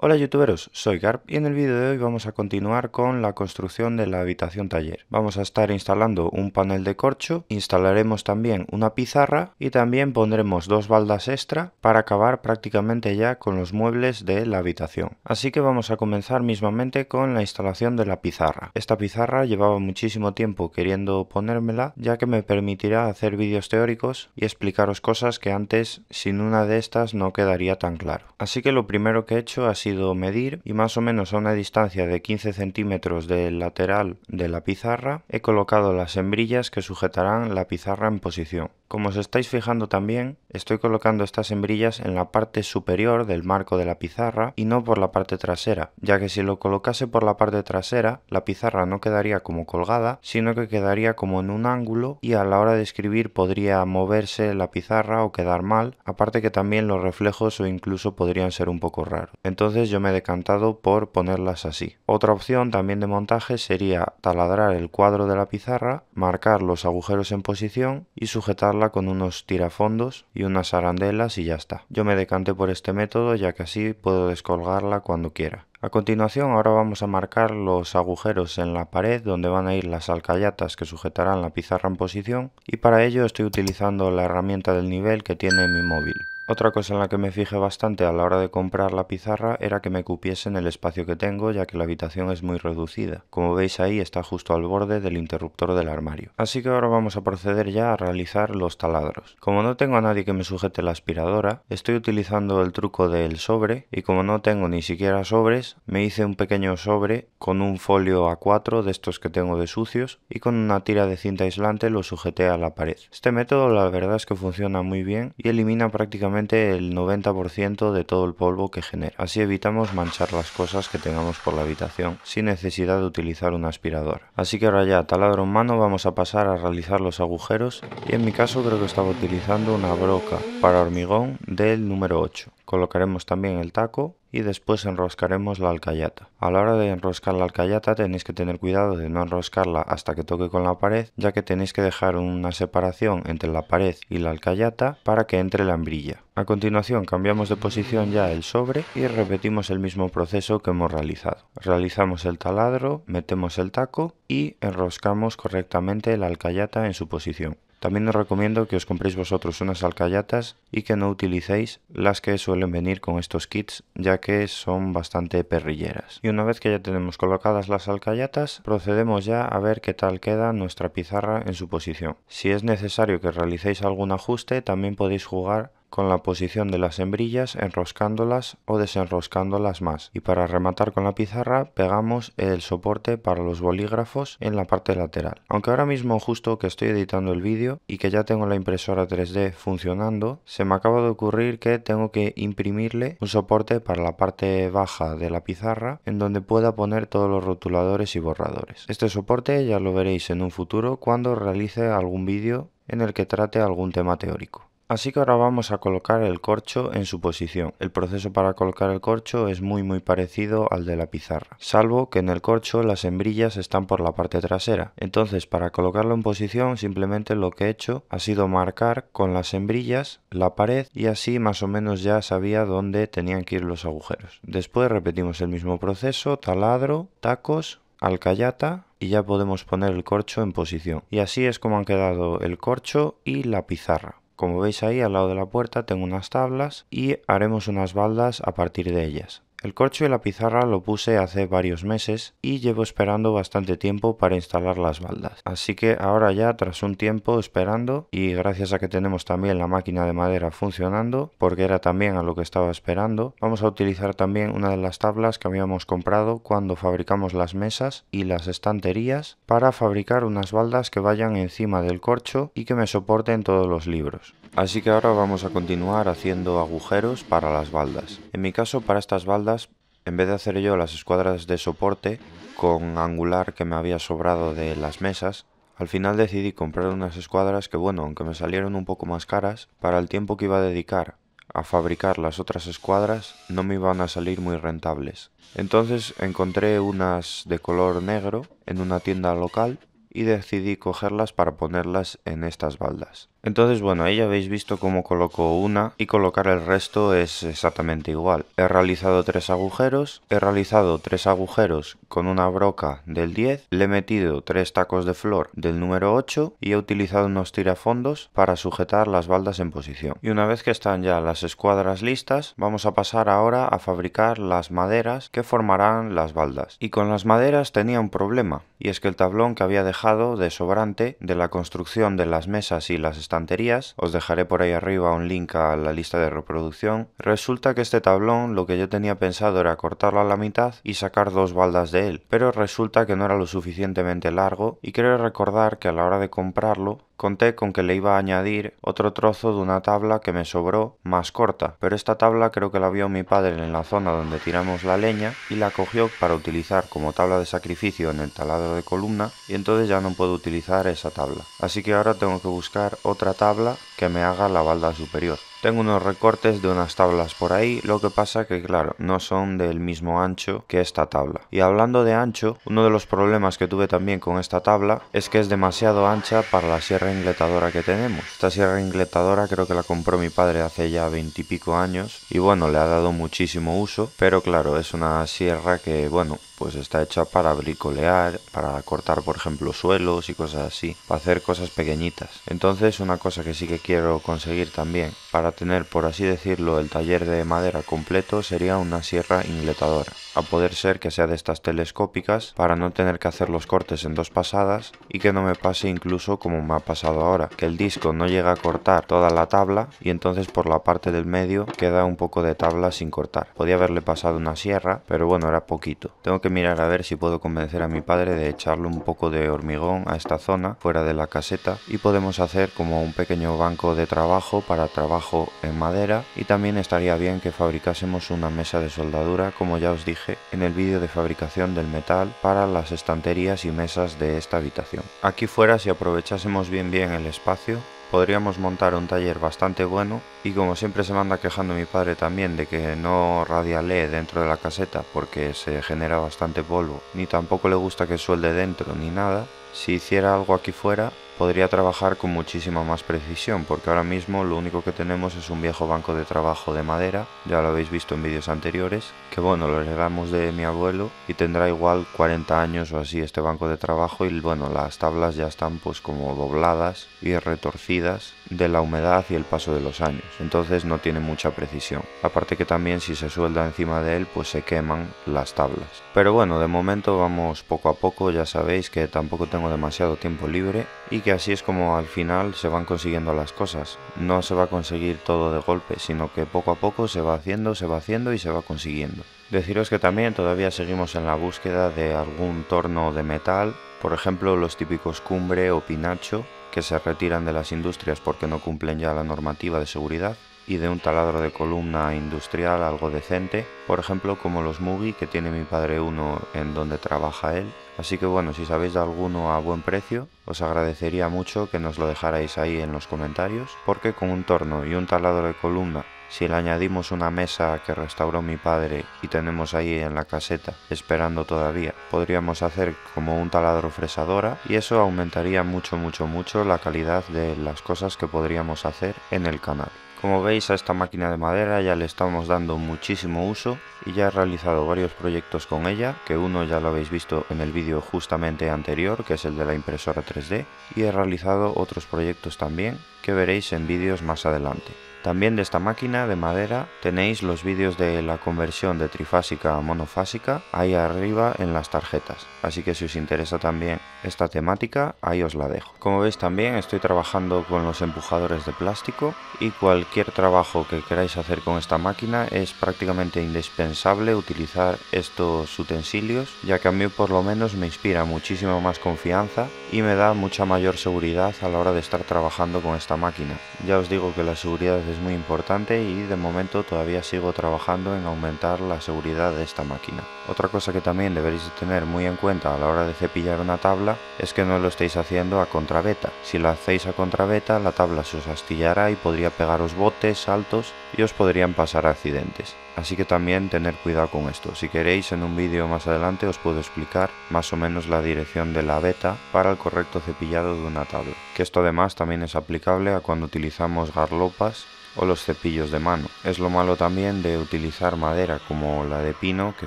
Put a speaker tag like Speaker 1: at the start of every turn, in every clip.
Speaker 1: Hola youtuberos, soy Garp y en el vídeo de hoy vamos a continuar con la construcción de la habitación taller. Vamos a estar instalando un panel de corcho, instalaremos también una pizarra y también pondremos dos baldas extra para acabar prácticamente ya con los muebles de la habitación. Así que vamos a comenzar mismamente con la instalación de la pizarra. Esta pizarra llevaba muchísimo tiempo queriendo ponérmela ya que me permitirá hacer vídeos teóricos y explicaros cosas que antes sin una de estas no quedaría tan claro. Así que lo primero que he hecho ha sido medir y más o menos a una distancia de 15 centímetros del lateral de la pizarra he colocado las hembrillas que sujetarán la pizarra en posición. Como os estáis fijando también, estoy colocando estas hembrillas en la parte superior del marco de la pizarra y no por la parte trasera, ya que si lo colocase por la parte trasera, la pizarra no quedaría como colgada, sino que quedaría como en un ángulo y a la hora de escribir podría moverse la pizarra o quedar mal, aparte que también los reflejos o incluso podrían ser un poco raros. Entonces yo me he decantado por ponerlas así. Otra opción también de montaje sería taladrar el cuadro de la pizarra, marcar los agujeros en posición y sujetar con unos tirafondos y unas arandelas y ya está. Yo me decanté por este método ya que así puedo descolgarla cuando quiera. A continuación ahora vamos a marcar los agujeros en la pared donde van a ir las alcayatas que sujetarán la pizarra en posición y para ello estoy utilizando la herramienta del nivel que tiene mi móvil. Otra cosa en la que me fijé bastante a la hora de comprar la pizarra era que me en el espacio que tengo ya que la habitación es muy reducida. Como veis ahí está justo al borde del interruptor del armario. Así que ahora vamos a proceder ya a realizar los taladros. Como no tengo a nadie que me sujete la aspiradora, estoy utilizando el truco del sobre y como no tengo ni siquiera sobres, me hice un pequeño sobre con un folio A4 de estos que tengo de sucios y con una tira de cinta aislante lo sujeté a la pared. Este método la verdad es que funciona muy bien y elimina prácticamente el 90% de todo el polvo que genera. Así evitamos manchar las cosas que tengamos por la habitación sin necesidad de utilizar un aspirador. Así que ahora ya, taladro en mano, vamos a pasar a realizar los agujeros y en mi caso creo que estaba utilizando una broca para hormigón del número 8. Colocaremos también el taco y después enroscaremos la alcayata. A la hora de enroscar la alcayata tenéis que tener cuidado de no enroscarla hasta que toque con la pared ya que tenéis que dejar una separación entre la pared y la alcayata para que entre la hembrilla. A continuación cambiamos de posición ya el sobre y repetimos el mismo proceso que hemos realizado. Realizamos el taladro, metemos el taco y enroscamos correctamente la alcayata en su posición. También os recomiendo que os compréis vosotros unas alcayatas y que no utilicéis las que suelen venir con estos kits ya que son bastante perrilleras. Y una vez que ya tenemos colocadas las alcayatas procedemos ya a ver qué tal queda nuestra pizarra en su posición. Si es necesario que realicéis algún ajuste también podéis jugar con la posición de las hembrillas enroscándolas o desenroscándolas más y para rematar con la pizarra pegamos el soporte para los bolígrafos en la parte lateral. Aunque ahora mismo justo que estoy editando el vídeo y que ya tengo la impresora 3D funcionando, se me acaba de ocurrir que tengo que imprimirle un soporte para la parte baja de la pizarra en donde pueda poner todos los rotuladores y borradores. Este soporte ya lo veréis en un futuro cuando realice algún vídeo en el que trate algún tema teórico. Así que ahora vamos a colocar el corcho en su posición. El proceso para colocar el corcho es muy muy parecido al de la pizarra, salvo que en el corcho las hembrillas están por la parte trasera. Entonces para colocarlo en posición simplemente lo que he hecho ha sido marcar con las hembrillas la pared y así más o menos ya sabía dónde tenían que ir los agujeros. Después repetimos el mismo proceso, taladro, tacos, alcayata y ya podemos poner el corcho en posición. Y así es como han quedado el corcho y la pizarra. Como veis ahí al lado de la puerta tengo unas tablas y haremos unas baldas a partir de ellas. El corcho y la pizarra lo puse hace varios meses y llevo esperando bastante tiempo para instalar las baldas. Así que ahora ya tras un tiempo esperando y gracias a que tenemos también la máquina de madera funcionando, porque era también a lo que estaba esperando, vamos a utilizar también una de las tablas que habíamos comprado cuando fabricamos las mesas y las estanterías para fabricar unas baldas que vayan encima del corcho y que me soporten todos los libros. Así que ahora vamos a continuar haciendo agujeros para las baldas. En mi caso, para estas baldas, en vez de hacer yo las escuadras de soporte con angular que me había sobrado de las mesas, al final decidí comprar unas escuadras que, bueno, aunque me salieron un poco más caras, para el tiempo que iba a dedicar a fabricar las otras escuadras no me iban a salir muy rentables. Entonces encontré unas de color negro en una tienda local y decidí cogerlas para ponerlas en estas baldas. Entonces bueno, ahí ya habéis visto cómo coloco una y colocar el resto es exactamente igual. He realizado tres agujeros, he realizado tres agujeros con una broca del 10, le he metido tres tacos de flor del número 8 y he utilizado unos tirafondos para sujetar las baldas en posición. Y una vez que están ya las escuadras listas, vamos a pasar ahora a fabricar las maderas que formarán las baldas. Y con las maderas tenía un problema, y es que el tablón que había dejado de sobrante de la construcción de las mesas y las estanterías, os dejaré por ahí arriba un link a la lista de reproducción, resulta que este tablón lo que yo tenía pensado era cortarlo a la mitad y sacar dos baldas de él, pero resulta que no era lo suficientemente largo y creo recordar que a la hora de comprarlo Conté con que le iba a añadir otro trozo de una tabla que me sobró más corta, pero esta tabla creo que la vio mi padre en la zona donde tiramos la leña y la cogió para utilizar como tabla de sacrificio en el taladro de columna y entonces ya no puedo utilizar esa tabla. Así que ahora tengo que buscar otra tabla que me haga la balda superior. Tengo unos recortes de unas tablas por ahí, lo que pasa que claro, no son del mismo ancho que esta tabla. Y hablando de ancho, uno de los problemas que tuve también con esta tabla es que es demasiado ancha para la sierra ingletadora que tenemos. Esta sierra ingletadora creo que la compró mi padre hace ya veintipico años y bueno, le ha dado muchísimo uso, pero claro, es una sierra que bueno, pues está hecha para bricolear, para cortar por ejemplo suelos y cosas así, para hacer cosas pequeñitas. Entonces una cosa que sí que quiero conseguir también, para tener por así decirlo el taller de madera completo sería una sierra ingletadora, a poder ser que sea de estas telescópicas para no tener que hacer los cortes en dos pasadas y que no me pase incluso como me ha pasado ahora, que el disco no llega a cortar toda la tabla y entonces por la parte del medio queda un poco de tabla sin cortar. Podía haberle pasado una sierra, pero bueno, era poquito. Tengo que mirar a ver si puedo convencer a mi padre de echarle un poco de hormigón a esta zona fuera de la caseta y podemos hacer como un pequeño banco de trabajo para trabajo en madera y también estaría bien que fabricásemos una mesa de soldadura como ya os dije en el vídeo de fabricación del metal para las estanterías y mesas de esta habitación. Aquí fuera si aprovechásemos bien bien el espacio podríamos montar un taller bastante bueno y como siempre se manda quejando mi padre también de que no radialé dentro de la caseta porque se genera bastante polvo, ni tampoco le gusta que suelde dentro ni nada, si hiciera algo aquí fuera podría trabajar con muchísima más precisión, porque ahora mismo lo único que tenemos es un viejo banco de trabajo de madera, ya lo habéis visto en vídeos anteriores, que bueno, lo heredamos de mi abuelo y tendrá igual 40 años o así este banco de trabajo y bueno, las tablas ya están pues como dobladas y retorcidas de la humedad y el paso de los años, entonces no tiene mucha precisión. Aparte que también si se suelda encima de él pues se queman las tablas. Pero bueno, de momento vamos poco a poco, ya sabéis que tampoco tengo demasiado tiempo libre y que así es como al final se van consiguiendo las cosas. No se va a conseguir todo de golpe, sino que poco a poco se va haciendo, se va haciendo y se va consiguiendo. Deciros que también todavía seguimos en la búsqueda de algún torno de metal, por ejemplo los típicos cumbre o pinacho, que se retiran de las industrias porque no cumplen ya la normativa de seguridad, y de un taladro de columna industrial algo decente, por ejemplo como los Mugi que tiene mi padre uno en donde trabaja él. Así que bueno, si sabéis de alguno a buen precio, os agradecería mucho que nos lo dejarais ahí en los comentarios, porque con un torno y un taladro de columna si le añadimos una mesa que restauró mi padre y tenemos ahí en la caseta esperando todavía, podríamos hacer como un taladro fresadora y eso aumentaría mucho mucho mucho la calidad de las cosas que podríamos hacer en el canal. Como veis a esta máquina de madera ya le estamos dando muchísimo uso y ya he realizado varios proyectos con ella, que uno ya lo habéis visto en el vídeo justamente anterior, que es el de la impresora 3D, y he realizado otros proyectos también que veréis en vídeos más adelante. También de esta máquina de madera tenéis los vídeos de la conversión de trifásica a monofásica ahí arriba en las tarjetas, así que si os interesa también esta temática ahí os la dejo. Como veis también estoy trabajando con los empujadores de plástico y cualquier trabajo que queráis hacer con esta máquina es prácticamente indispensable utilizar estos utensilios ya que a mí por lo menos me inspira muchísimo más confianza y me da mucha mayor seguridad a la hora de estar trabajando con esta máquina. Ya os digo que la seguridad es muy importante y de momento todavía sigo trabajando en aumentar la seguridad de esta máquina. Otra cosa que también deberéis tener muy en cuenta a la hora de cepillar una tabla es que no lo estéis haciendo a contrabeta. Si lo hacéis a contrabeta la tabla se os astillará y podría pegaros botes, altos y os podrían pasar accidentes. Así que también tener cuidado con esto. Si queréis en un vídeo más adelante os puedo explicar más o menos la dirección de la beta para el correcto cepillado de una tabla. Que esto además también es aplicable a cuando utilizamos garlopas o los cepillos de mano. Es lo malo también de utilizar madera como la de pino que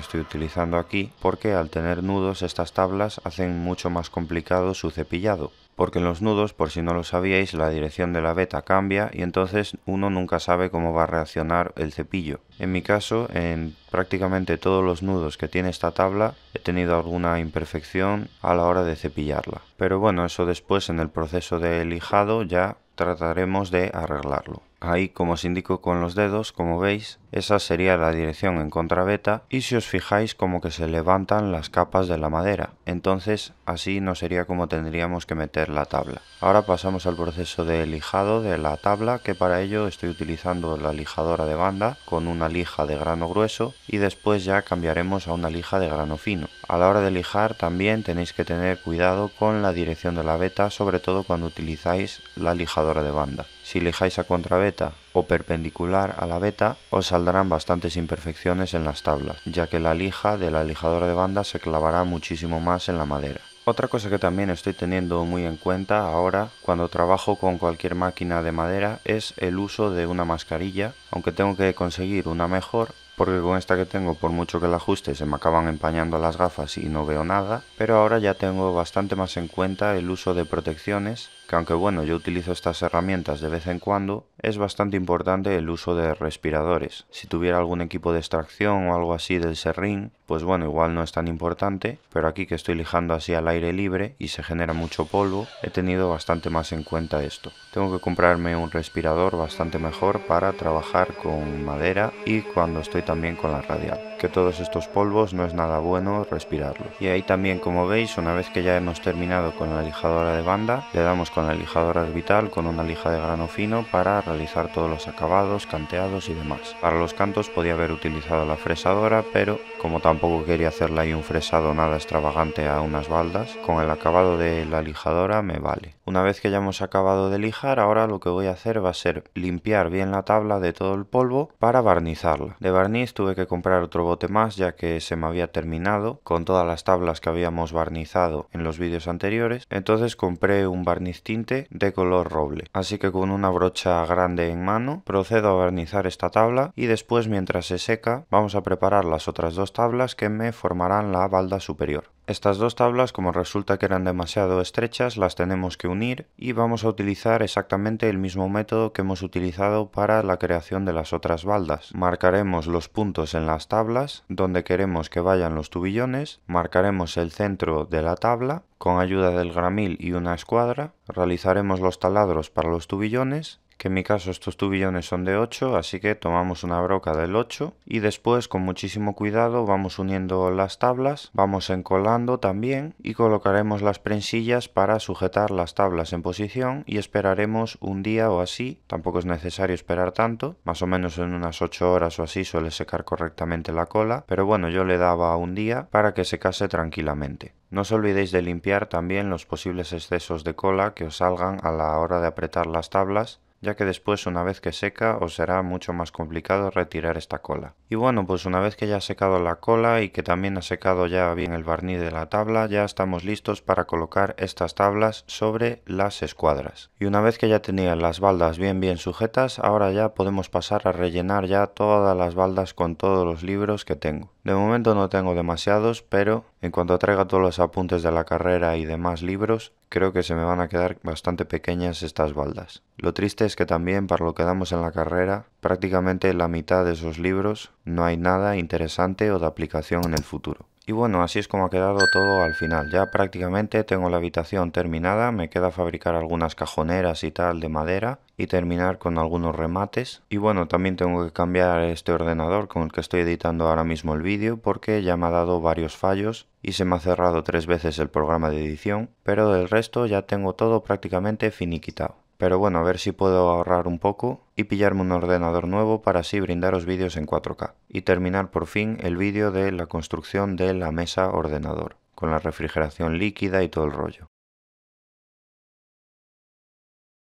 Speaker 1: estoy utilizando aquí porque al tener nudos estas tablas hacen mucho más complicado su cepillado. Porque en los nudos, por si no lo sabíais, la dirección de la veta cambia y entonces uno nunca sabe cómo va a reaccionar el cepillo. En mi caso, en prácticamente todos los nudos que tiene esta tabla he tenido alguna imperfección a la hora de cepillarla. Pero bueno, eso después en el proceso de lijado ya trataremos de arreglarlo ahí como os indico con los dedos, como veis, esa sería la dirección en contra beta y si os fijáis como que se levantan las capas de la madera, entonces así no sería como tendríamos que meter la tabla. Ahora pasamos al proceso de lijado de la tabla que para ello estoy utilizando la lijadora de banda con una lija de grano grueso y después ya cambiaremos a una lija de grano fino. A la hora de lijar también tenéis que tener cuidado con la dirección de la beta sobre todo cuando utilizáis la lijadora de banda. Si lijáis a contraveta o perpendicular a la beta, os saldrán bastantes imperfecciones en las tablas, ya que la lija de la lijadora de banda se clavará muchísimo más en la madera. Otra cosa que también estoy teniendo muy en cuenta ahora cuando trabajo con cualquier máquina de madera es el uso de una mascarilla, aunque tengo que conseguir una mejor porque con esta que tengo por mucho que la ajuste se me acaban empañando las gafas y no veo nada, pero ahora ya tengo bastante más en cuenta el uso de protecciones, que aunque bueno yo utilizo estas herramientas de vez en cuando, es bastante importante el uso de respiradores. Si tuviera algún equipo de extracción o algo así del serrín, pues bueno, igual no es tan importante, pero aquí que estoy lijando así al aire libre y se genera mucho polvo, he tenido bastante más en cuenta esto. Tengo que comprarme un respirador bastante mejor para trabajar con madera y cuando estoy también con la radial, que todos estos polvos no es nada bueno respirarlos. Y ahí también como veis, una vez que ya hemos terminado con la lijadora de banda, le damos con la lijadora orbital con una lija de grano fino para realizar todos los acabados, canteados y demás. Para los cantos podía haber utilizado la fresadora, pero como tampoco quería hacerle ahí un fresado nada extravagante a unas baldas, con el acabado de la lijadora me vale. Una vez que ya hemos acabado de lijar, ahora lo que voy a hacer va a ser limpiar bien la tabla de todo el polvo para barnizarla. De barniz tuve que comprar otro bote más ya que se me había terminado con todas las tablas que habíamos barnizado en los vídeos anteriores, entonces compré un barniz tinte de color roble. Así que con una brocha grande en mano procedo a barnizar esta tabla y después mientras se seca vamos a preparar las otras dos tablas que me formarán la balda superior. Estas dos tablas, como resulta que eran demasiado estrechas, las tenemos que unir y vamos a utilizar exactamente el mismo método que hemos utilizado para la creación de las otras baldas. Marcaremos los puntos en las tablas donde queremos que vayan los tubillones, marcaremos el centro de la tabla, con ayuda del gramil y una escuadra, realizaremos los taladros para los tubillones que en mi caso estos tubillones son de 8, así que tomamos una broca del 8 y después con muchísimo cuidado vamos uniendo las tablas, vamos encolando también y colocaremos las prensillas para sujetar las tablas en posición y esperaremos un día o así, tampoco es necesario esperar tanto, más o menos en unas 8 horas o así suele secar correctamente la cola, pero bueno yo le daba un día para que secase tranquilamente. No os olvidéis de limpiar también los posibles excesos de cola que os salgan a la hora de apretar las tablas ya que después una vez que seca os será mucho más complicado retirar esta cola. Y bueno, pues una vez que ya ha secado la cola y que también ha secado ya bien el barniz de la tabla, ya estamos listos para colocar estas tablas sobre las escuadras. Y una vez que ya tenía las baldas bien bien sujetas, ahora ya podemos pasar a rellenar ya todas las baldas con todos los libros que tengo. De momento no tengo demasiados, pero en cuanto traiga todos los apuntes de la carrera y demás libros, creo que se me van a quedar bastante pequeñas estas baldas. Lo triste es que también para lo que damos en la carrera, prácticamente la mitad de esos libros no hay nada interesante o de aplicación en el futuro. Y bueno, así es como ha quedado todo al final. Ya prácticamente tengo la habitación terminada, me queda fabricar algunas cajoneras y tal de madera y terminar con algunos remates. Y bueno, también tengo que cambiar este ordenador con el que estoy editando ahora mismo el vídeo porque ya me ha dado varios fallos y se me ha cerrado tres veces el programa de edición, pero del resto ya tengo todo prácticamente finiquitado. Pero bueno, a ver si puedo ahorrar un poco y pillarme un ordenador nuevo para así brindaros vídeos en 4K. Y terminar por fin el vídeo de la construcción de la mesa ordenador, con la refrigeración líquida y todo el rollo.